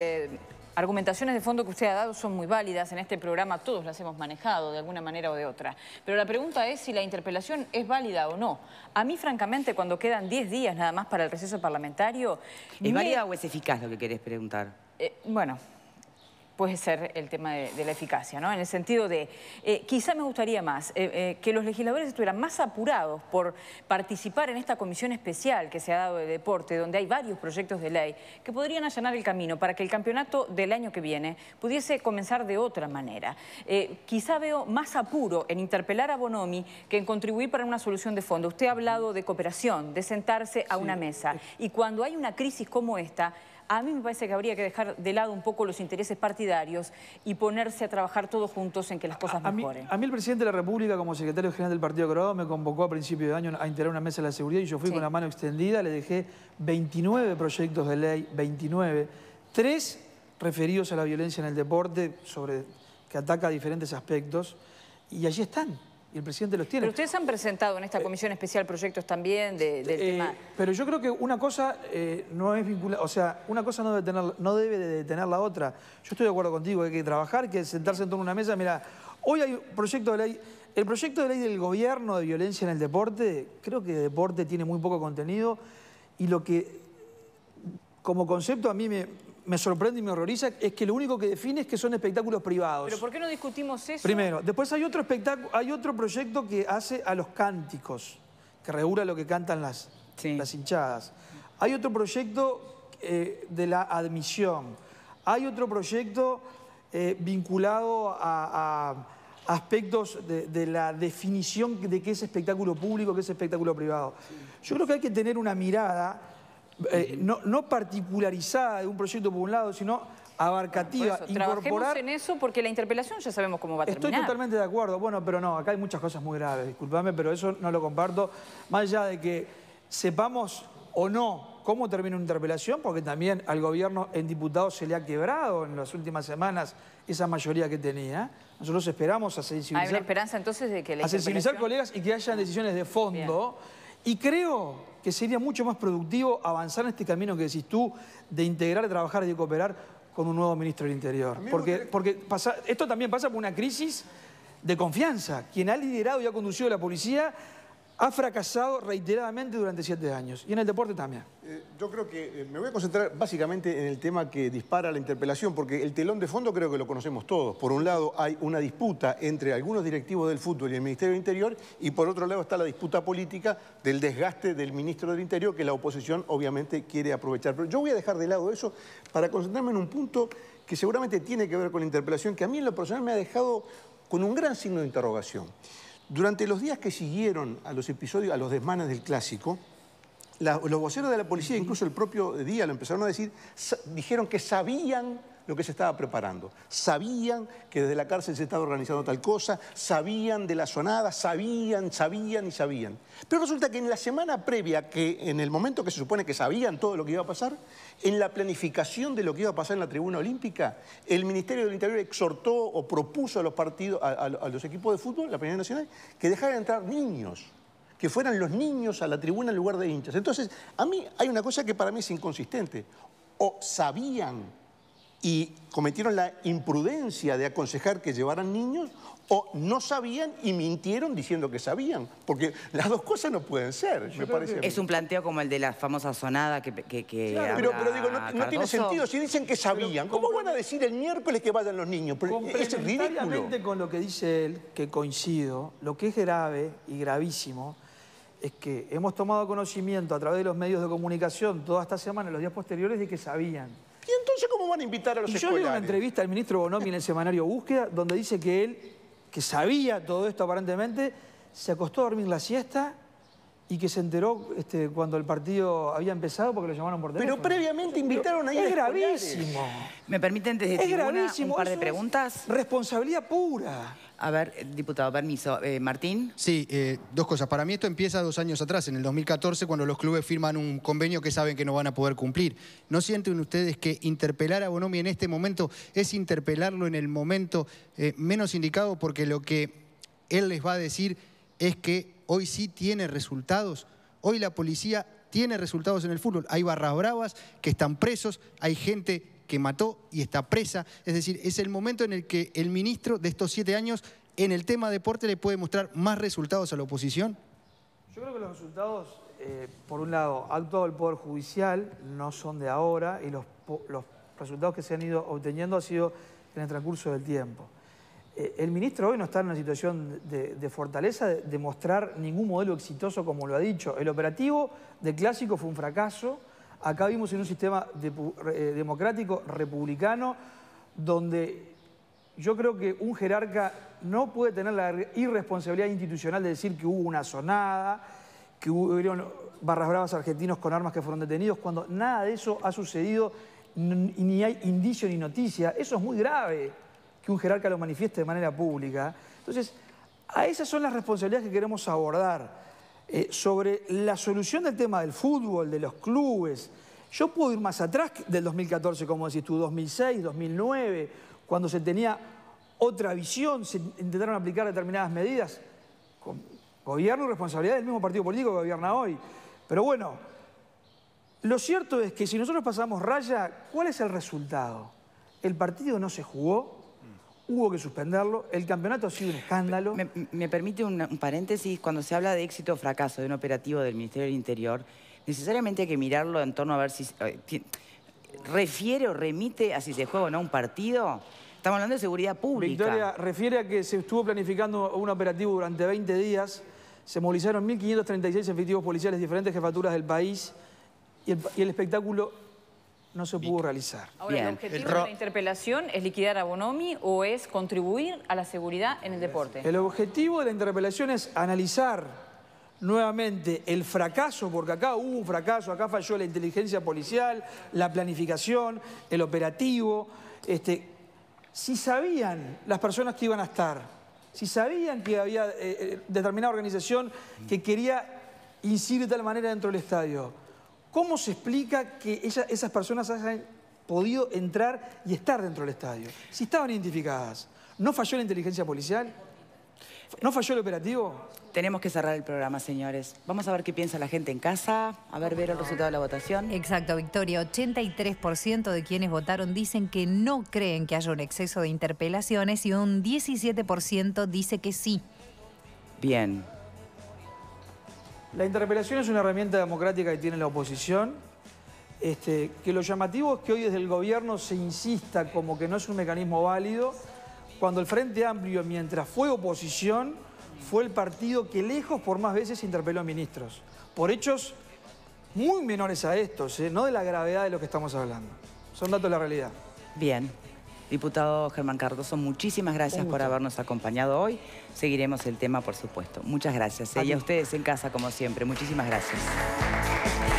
Eh, argumentaciones de fondo que usted ha dado son muy válidas. En este programa todos las hemos manejado de alguna manera o de otra. Pero la pregunta es si la interpelación es válida o no. A mí, francamente, cuando quedan 10 días nada más para el receso parlamentario... ¿Es válida o es eficaz lo que querés preguntar? Eh, bueno puede ser el tema de, la eficacia, ¿no? En el sentido de, eh, quizá me gustaría más eh, eh, que los legisladores estuvieran más apurados por participar en esta comisión especial que se ha dado de deporte, donde hay varios proyectos de ley que podrían allanar el camino para que el campeonato del año que viene pudiese comenzar de otra manera. quizá veo más apuro en interpelar a Bonomi que en contribuir para una solución de fondo. Usted ha hablado de cooperación, de sentarse a una mesa. Y cuando hay una crisis como esta, a mí me parece que habría que dejar de lado un poco los intereses partidarios y ponerse a trabajar todos juntos en que las cosas mejoren. a mí el presidente de la República, como secretario general del Partido Colorado, me convocó a principio de año a integrar una mesa de la seguridad y yo fui con la mano extendida, le dejé 29 proyectos de ley, 29, tres referidos a la violencia en el deporte, sobre, que ataca diferentes aspectos, y allí están. Y el presidente los tiene. Pero ustedes han presentado en esta eh, comisión especial proyectos también del eh, tema... Pero yo creo que una cosa eh, no es vinculada... O sea, una cosa no debe, de detener la otra. Yo estoy de acuerdo contigo, hay que trabajar, que sentarse en torno a una mesa. Mira, hoy hay un proyecto de ley... El proyecto de ley del gobierno de violencia en el deporte, creo que deporte tiene muy poco contenido y lo que como concepto a mí me, me sorprende y me horroriza es que lo único que define es que son espectáculos privados. Pero ¿por qué no discutimos eso? Primero, después hay otro, espectáculo, hay otro proyecto que hace a los cánticos, que regula lo que cantan las, las hinchadas. Hay otro proyecto eh, de la admisión. Hay otro proyecto eh, vinculado a, aspectos de, la definición de qué es espectáculo público, qué es espectáculo privado. Yo creo que hay que tener una mirada eh, no, no particularizada de un proyecto por un lado, sino abarcativa, eso, incorporar... en eso porque la interpelación ya sabemos cómo va a terminar. Estoy totalmente de acuerdo. Bueno, pero no, acá hay muchas cosas muy graves, discúlpame, pero eso no lo comparto. Más allá de que sepamos o no cómo termina una interpelación, porque también al gobierno en diputados se le ha quebrado en las últimas semanas esa mayoría que tenía. Nosotros esperamos a sensibilizar... Hay esperanza entonces de que la A sensibilizar colegas y que hayan decisiones de fondo. Y creo que sería mucho más productivo avanzar en este camino que decís tú de integrar, trabajar y de cooperar con un nuevo ministro del Interior. Porque, porque esto también pasa por una crisis de confianza. Quien ha liderado y ha conducido la policía ha fracasado reiteradamente durante siete años y en el deporte también. Eh, yo creo que eh, me voy a concentrar básicamente en el tema que dispara la interpelación, porque el telón de fondo creo que lo conocemos todos. Por un lado hay una disputa entre algunos directivos del fútbol y el Ministerio del Interior, y por otro lado está la disputa política del desgaste del Ministro del Interior, que la oposición obviamente quiere aprovechar. Pero yo voy a dejar de lado eso para concentrarme en un punto que seguramente tiene que ver con la interpelación, que a mí en lo personal me ha dejado con un gran signo de interrogación. Durante los días que siguieron a los episodios, a los desmanes del clásico, los voceros de la policía, incluso el propio día lo empezaron a decir, dijeron que sabían lo que se estaba preparando. Sabían que desde la cárcel se estaba organizando tal cosa, sabían de la sonada, sabían, sabían y sabían. Pero resulta que en la semana previa, que en el momento que se supone que sabían todo lo que iba a pasar, en la planificación de lo que iba a pasar en la tribuna olímpica, el Ministerio del Interior exhortó o propuso a los partidos, a, los equipos de fútbol, la Primera Nacional, que dejaran entrar niños que fueran los niños a la tribuna en lugar de hinchas. Entonces, a mí hay una cosa que para mí es inconsistente. O sabían y cometieron la imprudencia de aconsejar que llevaran niños o no sabían y mintieron diciendo que sabían, porque las dos cosas no pueden ser, me parece. Es un planteo como el de la famosa sonada que... pero, digo, no, tiene sentido, si dicen que sabían, ¿cómo van a decir el miércoles que vayan los niños? Pero es ridículo. con lo que dice él, que coincido, lo que es grave y gravísimo es que hemos tomado conocimiento a través de los medios de comunicación toda esta semana, los días posteriores, de que sabían cómo van a invitar a los Yo leí una entrevista al ministro Bonomi en el semanario Búsqueda, donde dice que él, que sabía todo esto aparentemente, se acostó a dormir la siesta y que se enteró este, cuando el partido había empezado porque lo llamaron por teléfono. Pero previamente invitaron a ir Es gravísimo. ¿Me permiten desde es un par de preguntas? responsabilidad pura. A ver, eh, diputado, permiso. Eh, Martín. Sí, eh, dos cosas. Para mí esto empieza dos años atrás, en el 2014, cuando los clubes firman un convenio que saben que no van a poder cumplir. ¿No sienten ustedes que interpelar a Bonomi en este momento es interpelarlo en el momento menos indicado porque lo que él les va a decir es que hoy sí tiene resultados? Hoy la policía tiene resultados en el fútbol. Hay barras bravas que están presos, hay gente que mató y está presa. Es decir, es el momento en el que el ministro de estos siete años en el tema deporte le puede mostrar más resultados a la oposición. Yo creo que los resultados, eh, por un lado, han actuado el Poder Judicial, no son de ahora, y los, resultados que se han ido obteniendo han sido en el transcurso del tiempo. Eh, el ministro hoy no está en una situación de, fortaleza de, mostrar ningún modelo exitoso como lo ha dicho. El operativo de Clásico fue un fracaso, Acá vimos en un sistema eh, democrático, republicano, donde yo creo que un jerarca no puede tener la irresponsabilidad institucional de decir que hubo una sonada, que hubieron barras bravas argentinos con armas que fueron detenidos, cuando nada de eso ha sucedido, y ni hay indicio ni noticia. Eso es muy grave, que un jerarca lo manifieste de manera pública. Entonces, a esas son las responsabilidades que queremos abordar. Eh, sobre la solución del tema del fútbol, de los clubes. Yo puedo ir más atrás del 2014, como decís tú, 2006, 2009, cuando se tenía otra visión, se intentaron aplicar determinadas medidas. Con gobierno y responsabilidad del mismo partido político que gobierna hoy. Pero bueno, lo cierto es que si nosotros pasamos raya, ¿cuál es el resultado? El partido no se jugó, hubo que suspenderlo, el campeonato ha sido un escándalo. Me, permite un, paréntesis, cuando se habla de éxito o fracaso de un operativo del Ministerio del Interior, necesariamente hay que mirarlo en torno a ver si eh, refiere o remite a si se juega o no un partido. Estamos hablando de seguridad pública. Victoria, refiere a que se estuvo planificando un operativo durante 20 días, se movilizaron 1.536 efectivos policiales de diferentes jefaturas del país y el espectáculo no se pudo realizar. Ahora, ¿el objetivo de la interpelación es liquidar a Bonomi o es contribuir a la seguridad en el deporte? El objetivo de la interpelación es analizar nuevamente el fracaso, porque acá hubo un fracaso, acá falló la inteligencia policial, la planificación, el operativo. Este, si sabían las personas que iban a estar, si sabían que había eh, eh, determinada organización que quería incidir de tal manera dentro del estadio, ¿Cómo se explica que esas personas hayan podido entrar y estar dentro del estadio? Si estaban identificadas, ¿no falló la inteligencia policial? ¿No falló el operativo? Tenemos que cerrar el programa, señores. Vamos a ver qué piensa la gente en casa, a ver, ver el resultado de la votación. Exacto, Victoria. 83% de quienes votaron dicen que no creen que haya un exceso de interpelaciones y un 17% dice que sí. Bien. La interpelación es una herramienta democrática que tiene la oposición, este, que lo llamativo es que hoy desde el gobierno se insista como que no es un mecanismo válido, cuando el Frente Amplio, mientras fue oposición, fue el partido que lejos por más veces interpeló a ministros, por hechos muy menores a estos, ¿eh? no de la gravedad de lo que estamos hablando. Son datos de la realidad. Bien. Diputado Germán Cardoso, muchísimas gracias por habernos acompañado hoy. Seguiremos el tema, por supuesto. Muchas gracias. ¿eh? Y a ustedes en casa, como siempre. Muchísimas gracias.